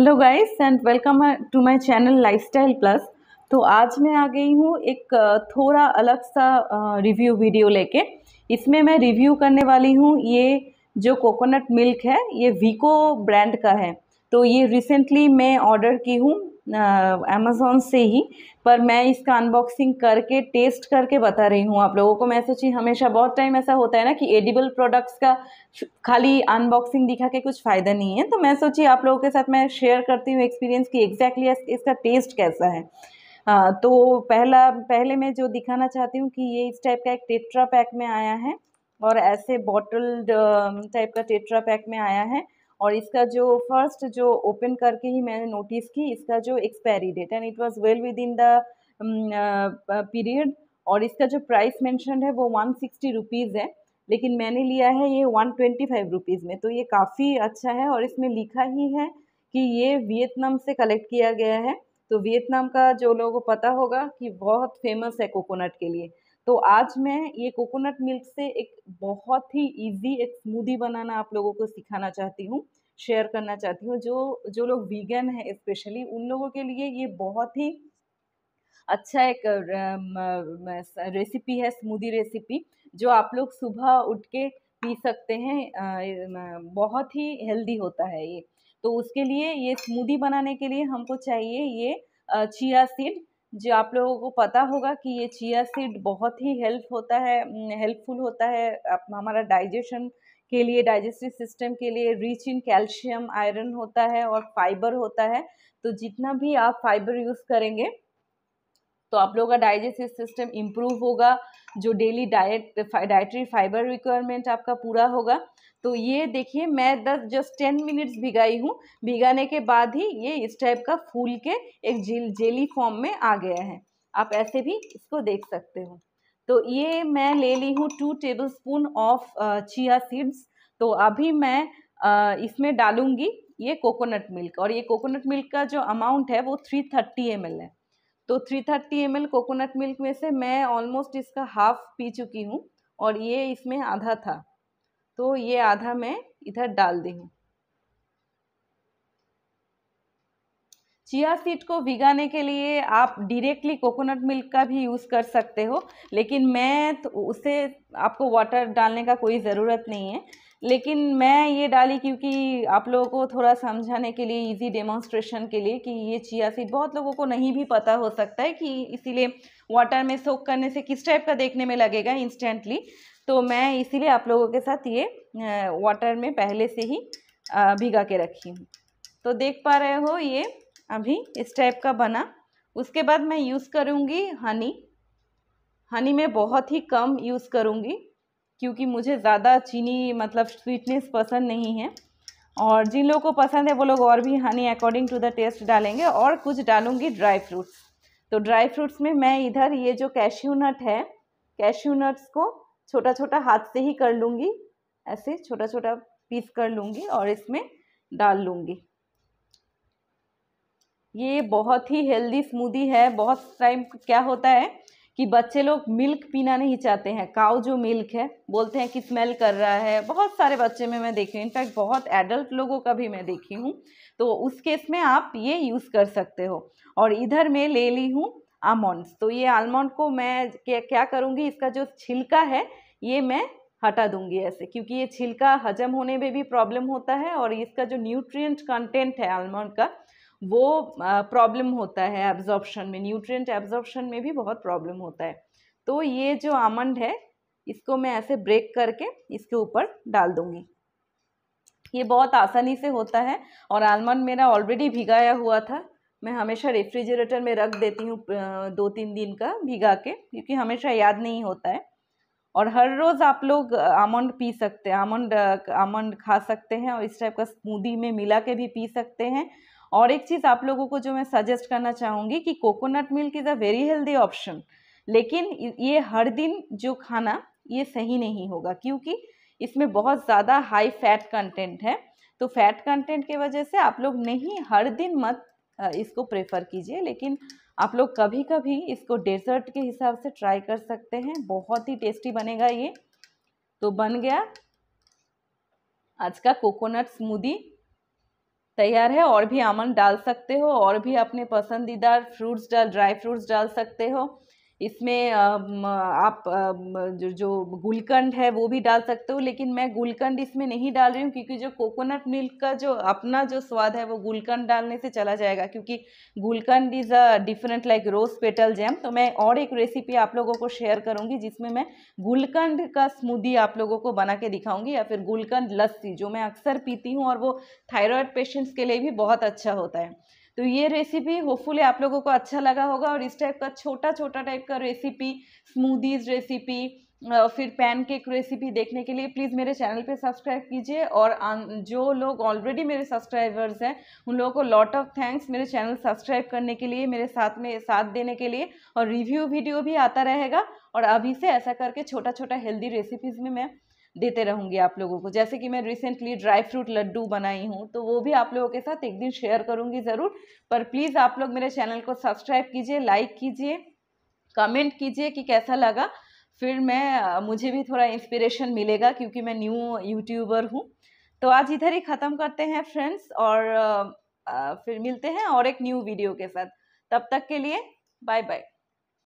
hello guys and welcome to my channel lifestyle plus तो आज मैं आ गई हूँ एक थोड़ा अलग सा रिव्यू वीडियो लेके इसमें मैं रिव्यू करने वाली हूँ ये जो कोकोनट मिल्क है ये वीको ब्रांड का है तो ये रिसेंटली मैं ऑर्डर की हूँ अमेज़ोन से ही पर मैं इसका अनबॉक्सिंग करके टेस्ट करके बता रही हूँ आप लोगों को मैं सोची हमेशा बहुत टाइम ऐसा होता है ना कि एडिबल प्रोडक्ट्स का खाली अनबॉक्सिंग दिखा के कुछ फ़ायदा नहीं है तो मैं सोची आप लोगों के साथ मैं शेयर करती हूँ एक्सपीरियंस कि एग्जैक्टली exactly इसका टेस्ट कैसा है आ, तो पहला पहले मैं जो दिखाना चाहती हूँ कि ये इस टाइप का एक टेट्रा पैक में आया है और ऐसे बॉटल्ड टाइप का टेट्रा पैक में आया है और इसका जो फर्स्ट जो ओपन करके ही मैंने नोटिस की इसका जो expiry date and it was well within the period और इसका जो प्राइस मैंशन है वो वन सिक्सटी रुपीज़ है लेकिन मैंने लिया है ये वन ट्वेंटी फाइव रुपीज़ में तो ये काफ़ी अच्छा है और इसमें लिखा ही है कि ये वियतनाम से कलेक्ट किया गया है तो वियतनाम का जो लोगों को पता होगा कि बहुत फेमस है कोकोनट के लिए तो आज मैं ये कोकोनट मिल्क से एक बहुत ही इजी एक स्मूदी बनाना आप लोगों को सिखाना चाहती हूँ शेयर करना चाहती हूँ जो जो लोग वीगन है स्पेशली उन लोगों के लिए ये बहुत ही अच्छा एक रेसिपी है स्मूदी रेसिपी जो आप लोग सुबह उठ के पी सकते हैं बहुत ही हेल्दी होता है ये तो उसके लिए ये स्मूदी बनाने के लिए हमको चाहिए ये चिया सीड जो आप लोगों को पता होगा कि ये चिया सीड बहुत ही हेल्प होता है हेल्पफुल होता है हमारा डाइजेशन के लिए डाइजेस्टिव सिस्टम के लिए रिच इन कैल्शियम आयरन होता है और फाइबर होता है तो जितना भी आप फाइबर यूज़ करेंगे तो आप लोगों का डाइजेस्टिव सिस्टम इम्प्रूव होगा जो daily diet dietary fibre requirement आपका पूरा होगा तो ये देखिए मैं दस जस्ट टेन मिनट्स भिगाई हूँ भिगाने के बाद ही ये इस टाइप का फूल के एक जेल जेली फॉर्म में आ गया है आप ऐसे भी इसको देख सकते हो तो ये मैं ले ली हूँ two tablespoon of chia seeds तो अभी मैं uh, इसमें डालूंगी ये कोकोनट मिल्क और ये कोकोनट मिल्क का जो अमाउंट है वो थ्री थर्टी एम है तो 330 थर्टी एम कोकोनट मिल्क में से मैं ऑलमोस्ट इसका हाफ पी चुकी हूँ और ये इसमें आधा था तो ये आधा मैं इधर डाल दी हूँ चिया सीड को भिगाने के लिए आप डायरेक्टली कोकोनट मिल्क का भी यूज़ कर सकते हो लेकिन मैं तो उसे आपको वाटर डालने का कोई ज़रूरत नहीं है लेकिन मैं ये डाली क्योंकि आप लोगों को थोड़ा समझाने के लिए इजी डेमोन्स्ट्रेशन के लिए कि ये चिया सीड बहुत लोगों को नहीं भी पता हो सकता है कि इसीलिए वाटर में सोख करने से किस टाइप का देखने में लगेगा इंस्टेंटली तो मैं इसीलिए आप लोगों के साथ ये वाटर में पहले से ही भिगा के रखी हूँ तो देख पा रहे हो ये अभी इस टाइप का बना उसके बाद मैं यूज़ करूँगी हनी हनी में बहुत ही कम यूज़ करूँगी क्योंकि मुझे ज़्यादा चीनी मतलब स्वीटनेस पसंद नहीं है और जिन लोगों को पसंद है वो लोग और भी honey according to the taste डालेंगे और कुछ डालूंगी ड्राई फ्रूट्स तो ड्राई फ्रूट्स में मैं इधर ये जो कैश्यू नट है कैश्यू नट्स को छोटा छोटा हाथ से ही कर लूँगी ऐसे छोटा छोटा पीस कर लूँगी और इसमें डाल लूँगी ये बहुत ही हेल्दी स्मूदी है बहुत टाइम क्या होता है कि बच्चे लोग मिल्क पीना नहीं चाहते हैं काउ जो मिल्क है बोलते हैं कि स्मेल कर रहा है बहुत सारे बच्चे में मैं देखी हूँ इनफैक्ट बहुत एडल्ट लोगों का भी मैं देखी हूँ तो उस केस में आप ये यूज़ कर सकते हो और इधर मैं ले ली हूँ आमोंड्स तो ये आलमंड को मैं क्या क्या करूँगी इसका जो छिलका है ये मैं हटा दूंगी ऐसे क्योंकि ये छिलका हजम होने में भी प्रॉब्लम होता है और इसका जो न्यूट्रिएंट कंटेंट है आलमंड का वो प्रॉब्लम होता है एब्जॉर्प्शन में न्यूट्रिएंट एब्जॉर्प्शन में भी बहुत प्रॉब्लम होता है तो ये जो आमंड है इसको मैं ऐसे ब्रेक करके इसके ऊपर डाल दूँगी ये बहुत आसानी से होता है और आलमंड मेरा ऑलरेडी भिगाया हुआ था मैं हमेशा रेफ्रिजरेटर में रख देती हूँ दो तीन दिन का भिगा के क्योंकि हमेशा याद नहीं होता है और हर रोज़ आप लोग आमंड पी सकते हैं आमंड आमंड खा सकते हैं और इस टाइप का स्मूदी में मिला के भी पी सकते हैं और एक चीज़ आप लोगों को जो मैं सजेस्ट करना चाहूँगी कि coconut milk is a very healthy option लेकिन ये हर दिन जो खाना ये सही नहीं होगा क्योंकि इसमें बहुत ज़्यादा हाई फैट कंटेंट है तो फैट कंटेंट की वजह से आप लोग नहीं हर दिन मत इसको प्रेफर कीजिए लेकिन आप लोग कभी कभी इसको डेजर्ट के हिसाब से ट्राई कर सकते हैं बहुत ही टेस्टी बनेगा ये तो बन गया आज का कोकोनट स्मूदी तैयार है और भी आमंड डाल सकते हो और भी अपने पसंदीदा फ्रूट्स डाल ड्राई फ्रूट्स डाल सकते हो इसमें आप जो जो गुलकंद है वो भी डाल सकते हो लेकिन मैं गुलकंद इसमें नहीं डाल रही हूँ क्योंकि जो कोकोनट मिल्क का जो अपना जो स्वाद है वो गुलकंद डालने से चला जाएगा क्योंकि gulkand is a different like rose petal jam तो मैं और एक रेसिपी आप लोगों को शेयर करूँगी जिसमें मैं गुलकंद का स्मूदी आप लोगों को बना के दिखाऊँगी या फिर गुलकंद लस्सी जो मैं अक्सर पीती हूँ और वो थायरॉयड पेशेंट्स के लिए भी बहुत अच्छा होता है तो ये रेसिपी होपफुली आप लोगों को अच्छा लगा होगा और इस टाइप का छोटा छोटा टाइप का रेसिपी स्मूदीज रेसिपी फिर पैनकेक रेसिपी देखने के लिए प्लीज़ मेरे चैनल पे सब्सक्राइब कीजिए और जो लोग ऑलरेडी मेरे सब्सक्राइबर्स हैं उन लोगों को लॉट ऑफ थैंक्स मेरे चैनल सब्सक्राइब करने के लिए मेरे साथ में साथ देने के लिए और रिव्यू वीडियो भी आता रहेगा और अभी से ऐसा करके छोटा छोटा हेल्दी रेसिपीज़ में मैं देते रहूँगी आप लोगों को जैसे कि मैं रिसेंटली ड्राई फ्रूट लड्डू बनाई हूँ तो वो भी आप लोगों के साथ एक दिन शेयर करूँगी ज़रूर पर प्लीज़ आप लोग मेरे चैनल को सब्सक्राइब कीजिए लाइक कीजिए कमेंट कीजिए कि कैसा लगा फिर मैं मुझे भी थोड़ा इंस्पिरेशन मिलेगा क्योंकि मैं न्यू यूट्यूबर हूँ तो आज इधर ही ख़त्म करते हैं फ्रेंड्स और फिर मिलते हैं और एक न्यू वीडियो के साथ तब तक के लिए बाय बाय